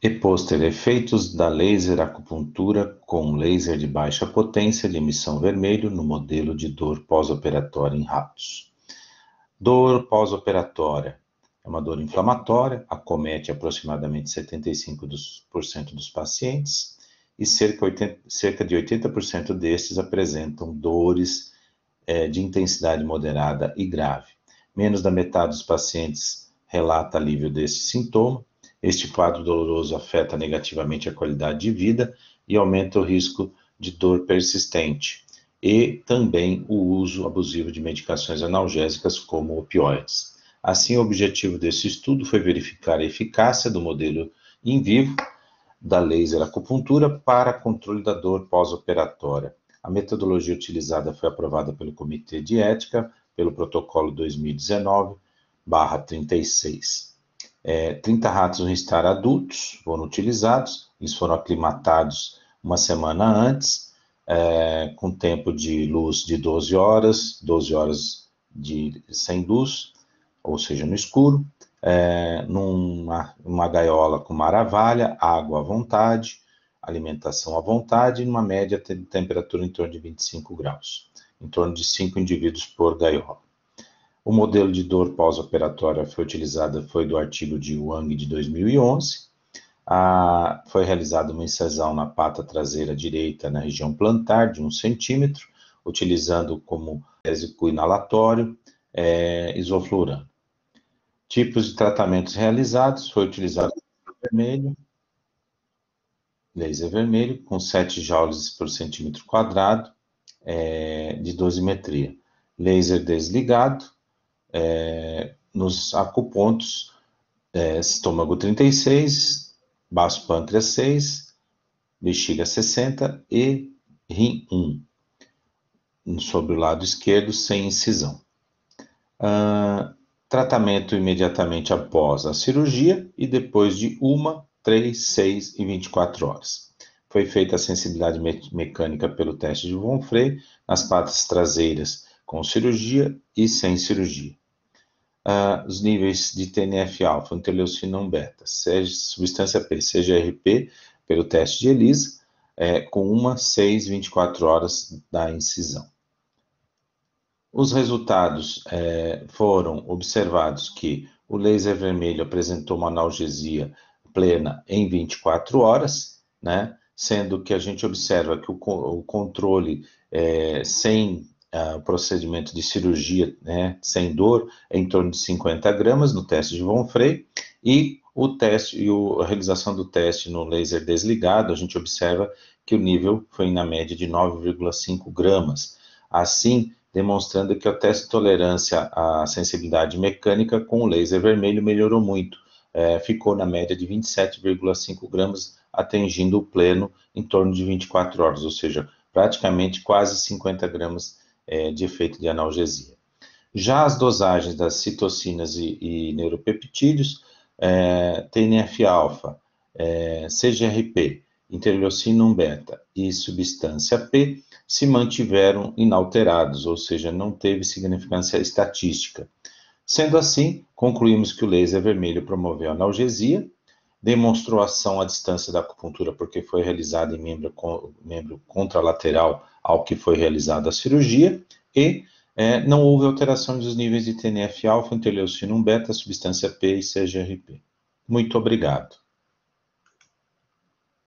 e efeitos da laser acupuntura com laser de baixa potência de emissão vermelho no modelo de dor pós-operatória em ratos. Dor pós-operatória é uma dor inflamatória, acomete aproximadamente 75% dos, dos pacientes e cerca, 80, cerca de 80% destes apresentam dores é, de intensidade moderada e grave. Menos da metade dos pacientes relata alívio desse sintoma este quadro doloroso afeta negativamente a qualidade de vida e aumenta o risco de dor persistente e também o uso abusivo de medicações analgésicas como opioides. Assim, o objetivo desse estudo foi verificar a eficácia do modelo in vivo da laser acupuntura para controle da dor pós-operatória. A metodologia utilizada foi aprovada pelo Comitê de Ética pelo protocolo 2019/36. É, 30 ratos vão estar adultos, foram utilizados, eles foram aclimatados uma semana antes, é, com tempo de luz de 12 horas, 12 horas de, sem luz, ou seja, no escuro, é, numa uma gaiola com maravalha, água à vontade, alimentação à vontade, e numa média de temperatura em torno de 25 graus, em torno de 5 indivíduos por gaiola. O modelo de dor pós-operatória foi utilizado foi do artigo de Wang de 2011. foi realizada uma incisão na pata traseira direita na região plantar de 1 centímetro, utilizando como lésico inalatório é, isoflurano. Tipos de tratamentos realizados foi utilizado vermelho, laser vermelho, com 7 joules por centímetro quadrado é, de dosimetria. Laser desligado, é, nos acupontos é, estômago 36, baço pâncreas 6, bexiga 60 e rim 1, sobre o lado esquerdo sem incisão. Ah, tratamento imediatamente após a cirurgia e depois de uma, 3, 6 e 24 horas. Foi feita a sensibilidade me mecânica pelo teste de Von Frey nas patas traseiras com cirurgia e sem cirurgia uh, os níveis de TNF-alfa, interleucina 1-beta, substância P, CGRP, pelo teste de ELISA, é, com uma, 6, 24 horas da incisão. Os resultados é, foram observados que o laser vermelho apresentou uma analgesia plena em 24 horas, né? sendo que a gente observa que o, o controle é, sem uh, procedimento de cirurgia né, sem dor em torno de 50 gramas no teste de Von Frey e o teste e o, a realização do teste no laser desligado a gente observa que o nível foi na média de 9,5 gramas, assim demonstrando que o teste de tolerância à sensibilidade mecânica com o laser vermelho melhorou muito, é, ficou na média de 27,5 gramas, atingindo o pleno em torno de 24 horas, ou seja, praticamente quase 50 gramas é, de efeito de analgesia. Já as dosagens das citocinas e, e neuropeptídeos, é, TNF-alfa, é, CGRP, interleucina 1 beta e substância P se mantiveram inalterados, ou seja, não teve significância estatística. Sendo assim, concluímos que o laser vermelho promoveu analgesia, demonstrou ação à distância da acupuntura porque foi realizada em membro, membro contralateral ao que foi realizada a cirurgia e é, não houve alteração dos níveis de TNF-alfa, interleucina 1 beta, substância P e CGRP. Muito obrigado.